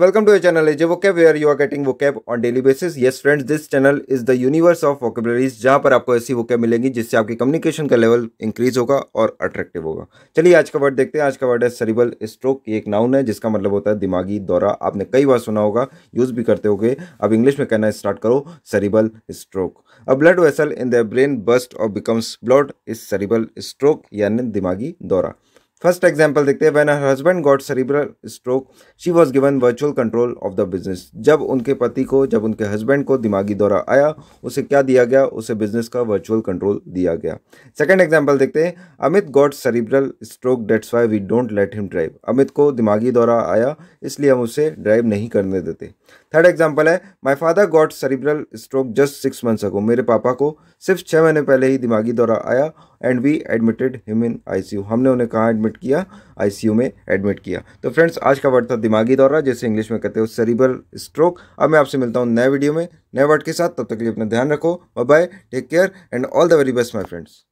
Welcome to your वो cab where you are getting वो cab on daily basis Yes friends this channel is the universe of vocabularies जहां पर आपको ऐसी cab मिलेंगी जिससे आपकी कम्युनिकेशन का लेवल इंक्रीज होगा और अट्रैक्टिव होगा चलिए आज का वर्ड देखते हैं आज का वर्ड है सरिबल स्ट्रोक ये एक नाउन है जिसका मतलब होता है दिमागी दौरा आपने कई बार सुना होगा यूज़ भी करते हो अब इंग्लिश में कहना स्टार्ट करो cerebral stroke a blood vessel in the brain burst और becomes blood is cerebral stroke यानी दिमागी दौरा फर्स्ट एग्जाम्पल देखते हैं when her husband got cerebral stroke she was given virtual control of the business जब उनके पति को जब उनके हस्बैंड को दिमागी दौरा आया उसे क्या दिया गया उसे बिजनेस का वर्चुअल कंट्रोल दिया गया सेकेंड एग्जाम्पल देखते हैं Amit got cerebral stroke that's why we don't let him drive Amit को दिमागी दौरा आया इसलिए हम उसे ड्राइव नहीं करने देते थर्ड एग्जाम्पल है my father got cerebral stroke just six months ago मेरे पापा को सिर्फ छः महीने पहले ही दिमागी दौरा आया and we admitted him in ICU हमने उन्हें कहाँ एडमिट किया आईसीयू में एडमिट किया तो फ्रेंड्स आज का वर्ड था दिमागी दौरा जैसे इंग्लिश में कहते हो सेरिबल स्ट्रोक अब मैं आपसे मिलता हूँ नए वीडियो में नए वर्ड के साथ तब तक के लिए अपना ध्यान रखो bye take care and all the very best my friends